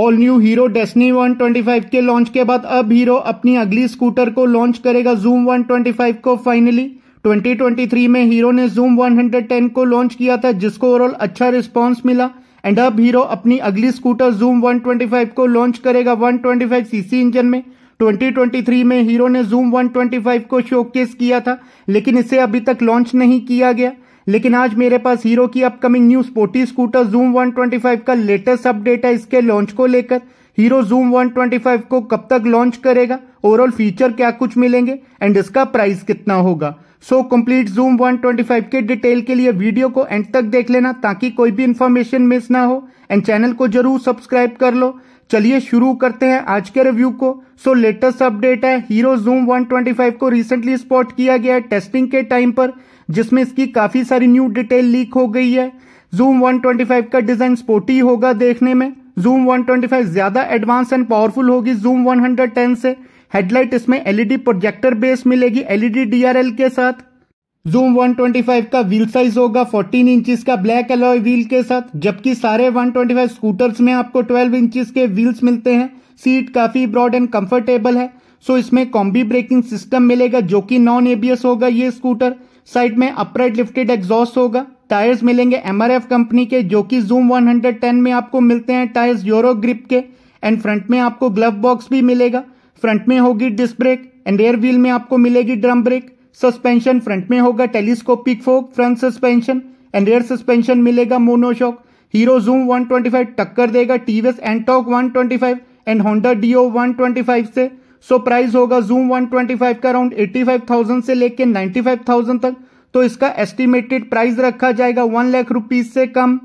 all new hero डेस्नी 125 के launch के बाद अब हीरो अपनी अगली स्कूटर को लॉन्च करेगा जूम 125 को फाइनली 2023 में हीरो ने जूम 110 को लॉन्च किया था जिसको ओवरऑल अच्छा रिस्पांस मिला एंड अब हीरो अपनी अगली स्कूटर जूम 125 को लॉन्च करेगा 125 सीसी इंजन में 2023 में हीरो ने जूम 125 को शोकेस किया था लेकिन इसे अभी तक लॉन्च नहीं किया गया लेकिन आज मेरे पास हीरो की upcoming new sporty scooter Xoom 125 का लेटेस्ट अपडेट है इसके लॉन्च को लेकर हीरो जूम 125 को कब तक लॉन्च करेगा ओवरऑल फीचर क्या कुछ मिलेंगे एंड इसका प्राइस कितना होगा सो कंप्लीट जूम 125 के डिटेल के लिए वीडियो को एंड तक देख लेना ताकि कोई भी इंफॉर्मेशन मिस ना हो एंड चैनल को जरूर सब्सक्राइब कर लो चलिए शुरू करते हैं आज के रिव्यू को सो लेटेस्ट अपडेट है हीरो जूम 125 को रिसेंटली स्पॉट किया गया है टेस्टिंग के टाइम पर जिसमें इसकी काफी सारी न्यू डिटेल लीक हो गई है जूम 125 का डिजाइन स्पोर्टी होगा देखने में जूम 125 ज्यादा एडवांस एंड पावरफुल होगी जूम 110 से हेडलाइट इसमें एलईडी प्रोजेक्टर बेस मिलेगी एलईडी डीआरएल e के साथ जूम 125 का व्हील साइज होगा 14 इंचीज का ब्लैक एलॉय व्हील के साथ जबकि सारे 125 स्कूटर्स में आपको 12 इंचेस के व्हील्स मिलते हैं सीट काफी ब्रॉड एंड कंफर्टेबल है सो इसमें कॉम्बी ब्रेकिंग सिस्टम मिलेगा जो कि नॉन एबीएस होगा ये स्कूटर साइड में अपराइट लिफ्टेड एग्जॉस्ट होगा टायर्स मिलेंगे एमआरएफ कंपनी के जो कि जूम 110 में आपको मिलते हैं टायर्स यूरो ग्रिप के एंड फ्रंट में आपको ग्लव बॉक्स भी मिलेगा फ्रंट में होगी disc brake and rear wheel में आपको मिलेगी ड्रम ब्रेक सस्पेंशन फ्रंट में होगा telescopic fork front suspension and rear suspension मिलेगा मोनोशॉक हीरो जूम 125 टक्कर देगा TVS Ntorq 125 and Honda Dio 125 से सो प्राइस होगा जूम 125 का अराउंड 85,000 से लेके 95,000 तक तो इसका एस्टिमेटेड प्राइस रखा जाएगा वन लाख रुपीज से कम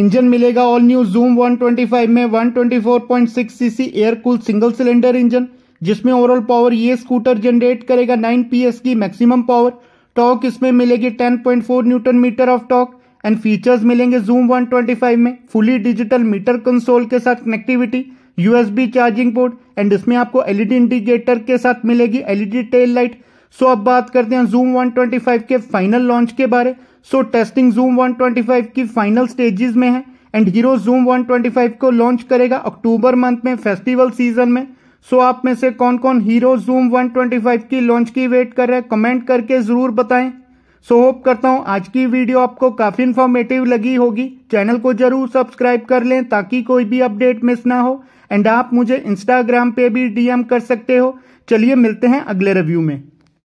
इंजन मिलेगा ऑल न्यू जूम 125 में 124.6 CC air cool single cylinder engine जिसमें ओवरऑल पावर ये स्कूटर जनरेट करेगा 9 पीएस की मैक्सिमम पावर टॉक इसमें मिलेगी 10.4 newton metre of torque and features मिलेंगे जूम 125 में फुली डिजिटल मीटर कंसोल के साथ connectivity USB charging port and इसमें आपको एलईडी इंडिकेटर e के साथ मिलेगी एलईडी टेल लाइट सो अब बात करते हैं जूम 125 के फाइनल लॉन्च के बारे सो टेस्टिंग जूम 125 की फाइनल स्टेजेस में है एंड हीरो जूम 125 को लॉन्च करेगा अक्टूबर मंथ में फेस्टिवल सीजन में सो so, आप में से कौन कौन हीरो जूम 125 की लॉन्च की वेट कर रहे हैं कमेंट करके जरूर बताएं सो होप करता हूँ आज की वीडियो आपको काफ़ी इन्फॉर्मेटिव लगी होगी चैनल को जरूर सब्सक्राइब कर लें ताकि कोई भी अपडेट मिस ना हो एंड आप मुझे इंस्टाग्राम पे भी डीएम कर सकते हो चलिए मिलते हैं अगले रिव्यू में